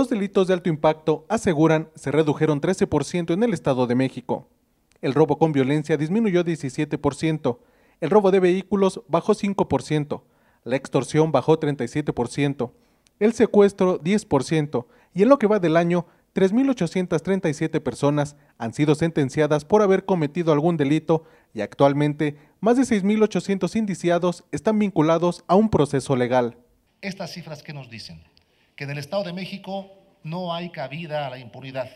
los delitos de alto impacto, aseguran, se redujeron 13% en el Estado de México. El robo con violencia disminuyó 17%, el robo de vehículos bajó 5%, la extorsión bajó 37%, el secuestro 10% y en lo que va del año, 3.837 personas han sido sentenciadas por haber cometido algún delito y actualmente más de 6.800 indiciados están vinculados a un proceso legal. Estas cifras que nos dicen, que en el Estado de México no hay cabida a la impunidad,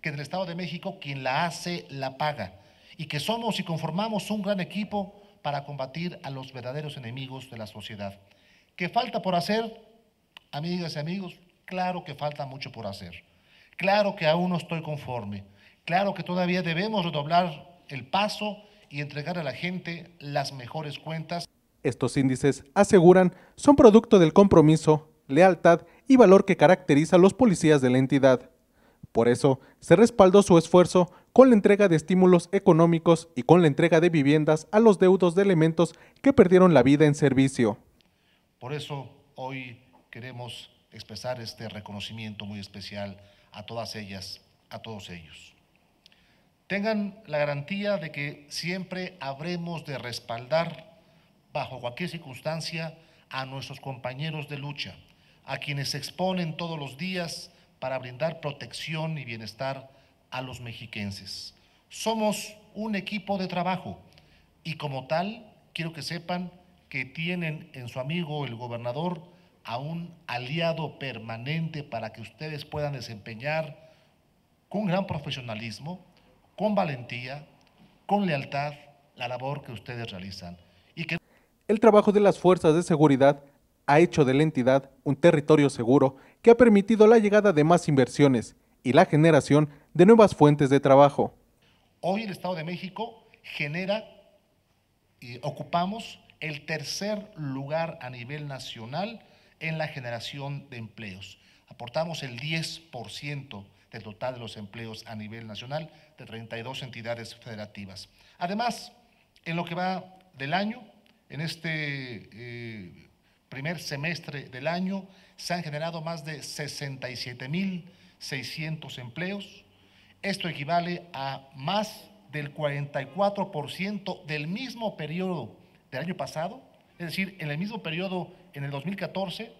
que en el Estado de México quien la hace la paga y que somos y conformamos un gran equipo para combatir a los verdaderos enemigos de la sociedad. ¿Qué falta por hacer? Amigas y amigos, claro que falta mucho por hacer. Claro que aún no estoy conforme. Claro que todavía debemos redoblar el paso y entregar a la gente las mejores cuentas. Estos índices, aseguran, son producto del compromiso, lealtad y valor que caracteriza a los policías de la entidad. Por eso, se respaldó su esfuerzo con la entrega de estímulos económicos y con la entrega de viviendas a los deudos de elementos que perdieron la vida en servicio. Por eso, hoy queremos expresar este reconocimiento muy especial a todas ellas, a todos ellos. Tengan la garantía de que siempre habremos de respaldar, bajo cualquier circunstancia, a nuestros compañeros de lucha, a quienes se exponen todos los días para brindar protección y bienestar a los mexiquenses. Somos un equipo de trabajo y como tal quiero que sepan que tienen en su amigo el gobernador a un aliado permanente para que ustedes puedan desempeñar con gran profesionalismo, con valentía, con lealtad la labor que ustedes realizan. Y que... El trabajo de las fuerzas de seguridad ha hecho de la entidad un territorio seguro que ha permitido la llegada de más inversiones y la generación de nuevas fuentes de trabajo. Hoy el Estado de México genera y ocupamos el tercer lugar a nivel nacional en la generación de empleos. Aportamos el 10% del total de los empleos a nivel nacional de 32 entidades federativas. Además, en lo que va del año, en este eh, primer semestre del año se han generado más de 67.600 empleos. Esto equivale a más del 44% del mismo periodo del año pasado. Es decir, en el mismo periodo, en el 2014,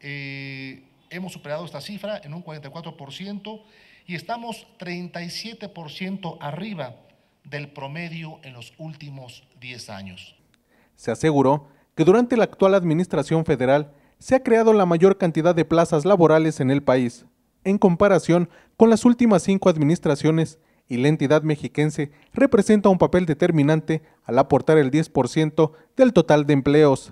eh, hemos superado esta cifra en un 44% y estamos 37% arriba del promedio en los últimos 10 años. Se aseguró que durante la actual administración federal se ha creado la mayor cantidad de plazas laborales en el país, en comparación con las últimas cinco administraciones, y la entidad mexiquense representa un papel determinante al aportar el 10% del total de empleos.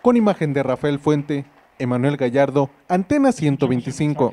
Con imagen de Rafael Fuente, Emanuel Gallardo, Antena 125.